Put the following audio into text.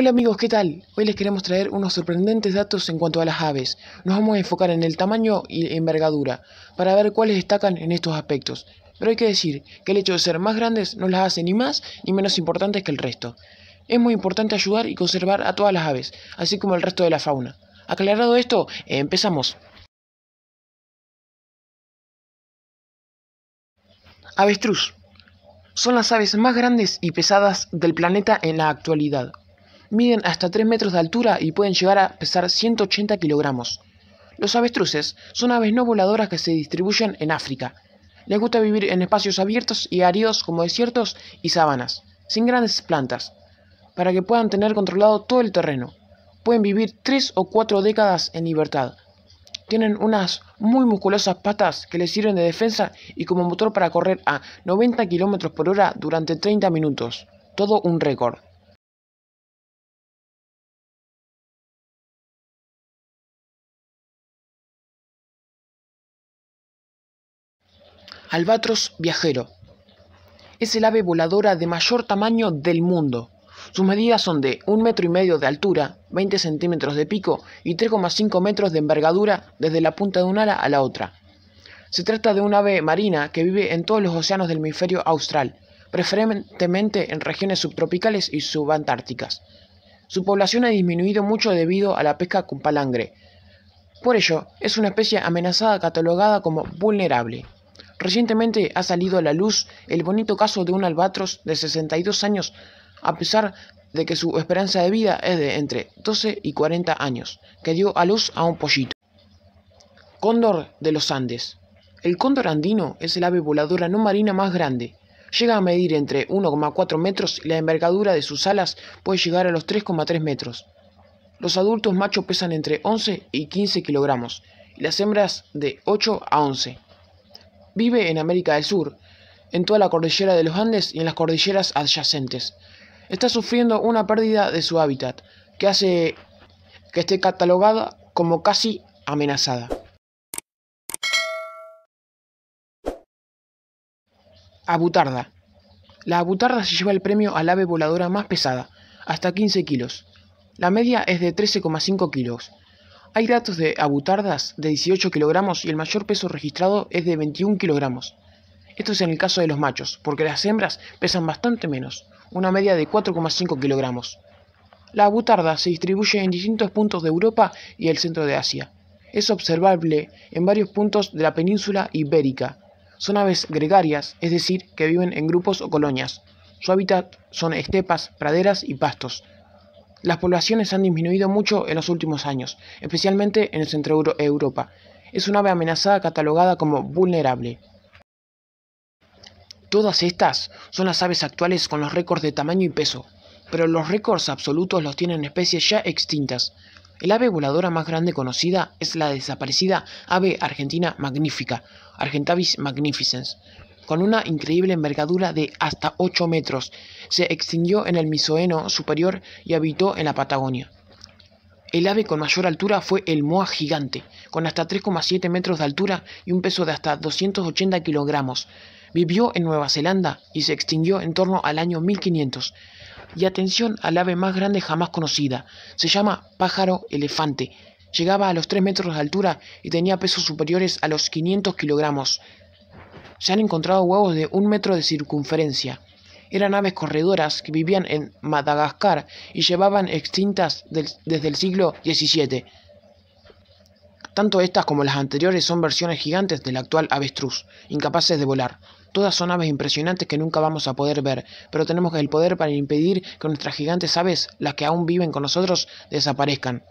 Hola amigos, ¿qué tal? Hoy les queremos traer unos sorprendentes datos en cuanto a las aves. Nos vamos a enfocar en el tamaño y envergadura, para ver cuáles destacan en estos aspectos. Pero hay que decir que el hecho de ser más grandes no las hace ni más ni menos importantes que el resto. Es muy importante ayudar y conservar a todas las aves, así como el resto de la fauna. Aclarado esto, empezamos. Avestruz. Son las aves más grandes y pesadas del planeta en la actualidad miden hasta 3 metros de altura y pueden llegar a pesar 180 kilogramos. Los avestruces son aves no voladoras que se distribuyen en África. Les gusta vivir en espacios abiertos y áridos como desiertos y sabanas, sin grandes plantas, para que puedan tener controlado todo el terreno. Pueden vivir 3 o 4 décadas en libertad. Tienen unas muy musculosas patas que les sirven de defensa y como motor para correr a 90 km por hora durante 30 minutos. Todo un récord. Albatros viajero. Es el ave voladora de mayor tamaño del mundo. Sus medidas son de un metro y medio de altura, 20 centímetros de pico y 3,5 metros de envergadura desde la punta de un ala a la otra. Se trata de un ave marina que vive en todos los océanos del hemisferio austral, preferentemente en regiones subtropicales y subantárticas. Su población ha disminuido mucho debido a la pesca con palangre. Por ello, es una especie amenazada catalogada como vulnerable. Recientemente ha salido a la luz el bonito caso de un albatros de 62 años, a pesar de que su esperanza de vida es de entre 12 y 40 años, que dio a luz a un pollito. Cóndor de los Andes. El cóndor andino es el ave voladora no marina más grande. Llega a medir entre 1,4 metros y la envergadura de sus alas puede llegar a los 3,3 metros. Los adultos machos pesan entre 11 y 15 kilogramos y las hembras de 8 a 11. Vive en América del Sur, en toda la cordillera de los Andes y en las cordilleras adyacentes. Está sufriendo una pérdida de su hábitat, que hace que esté catalogada como casi amenazada. Abutarda. La abutarda se lleva el premio al ave voladora más pesada, hasta 15 kilos. La media es de 13,5 kilos. Hay datos de abutardas de 18 kilogramos y el mayor peso registrado es de 21 kilogramos. Esto es en el caso de los machos, porque las hembras pesan bastante menos, una media de 4,5 kilogramos. La abutarda se distribuye en distintos puntos de Europa y el centro de Asia. Es observable en varios puntos de la península ibérica. Son aves gregarias, es decir, que viven en grupos o colonias. Su hábitat son estepas, praderas y pastos. Las poblaciones han disminuido mucho en los últimos años, especialmente en el centro de Europa. Es una ave amenazada catalogada como vulnerable. Todas estas son las aves actuales con los récords de tamaño y peso, pero los récords absolutos los tienen especies ya extintas. El ave voladora más grande conocida es la desaparecida ave argentina magnífica, Argentavis magnificens, con una increíble envergadura de hasta 8 metros. Se extinguió en el Misoeno superior y habitó en la Patagonia. El ave con mayor altura fue el moa gigante, con hasta 3,7 metros de altura y un peso de hasta 280 kilogramos. Vivió en Nueva Zelanda y se extinguió en torno al año 1500. Y atención al ave más grande jamás conocida, se llama pájaro elefante. Llegaba a los 3 metros de altura y tenía pesos superiores a los 500 kilogramos se han encontrado huevos de un metro de circunferencia. Eran aves corredoras que vivían en Madagascar y llevaban extintas desde el siglo XVII. Tanto estas como las anteriores son versiones gigantes del actual avestruz, incapaces de volar. Todas son aves impresionantes que nunca vamos a poder ver, pero tenemos el poder para impedir que nuestras gigantes aves, las que aún viven con nosotros, desaparezcan.